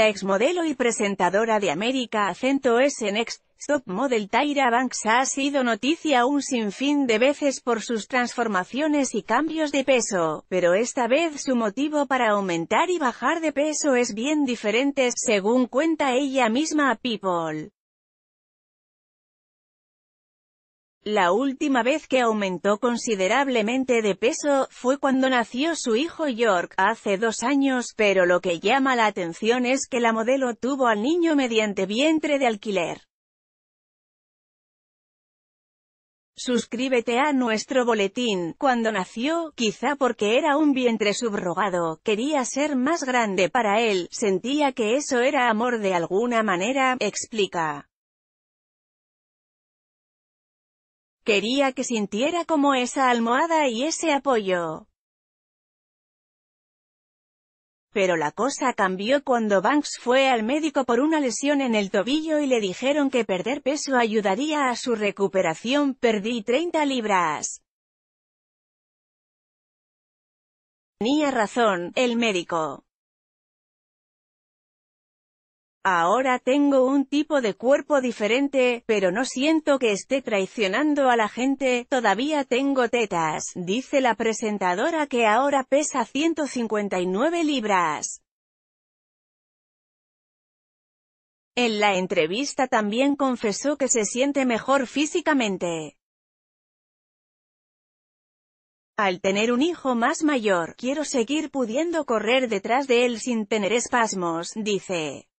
La exmodelo y presentadora de América Acento S Next Top Model Tyra Banks ha sido noticia un sinfín de veces por sus transformaciones y cambios de peso, pero esta vez su motivo para aumentar y bajar de peso es bien diferente, según cuenta ella misma a People. La última vez que aumentó considerablemente de peso, fue cuando nació su hijo York, hace dos años, pero lo que llama la atención es que la modelo tuvo al niño mediante vientre de alquiler. Suscríbete a nuestro boletín. Cuando nació, quizá porque era un vientre subrogado, quería ser más grande para él, sentía que eso era amor de alguna manera, explica. Quería que sintiera como esa almohada y ese apoyo. Pero la cosa cambió cuando Banks fue al médico por una lesión en el tobillo y le dijeron que perder peso ayudaría a su recuperación. Perdí 30 libras. Tenía razón, el médico. Ahora tengo un tipo de cuerpo diferente, pero no siento que esté traicionando a la gente, todavía tengo tetas, dice la presentadora que ahora pesa 159 libras. En la entrevista también confesó que se siente mejor físicamente. Al tener un hijo más mayor, quiero seguir pudiendo correr detrás de él sin tener espasmos, dice.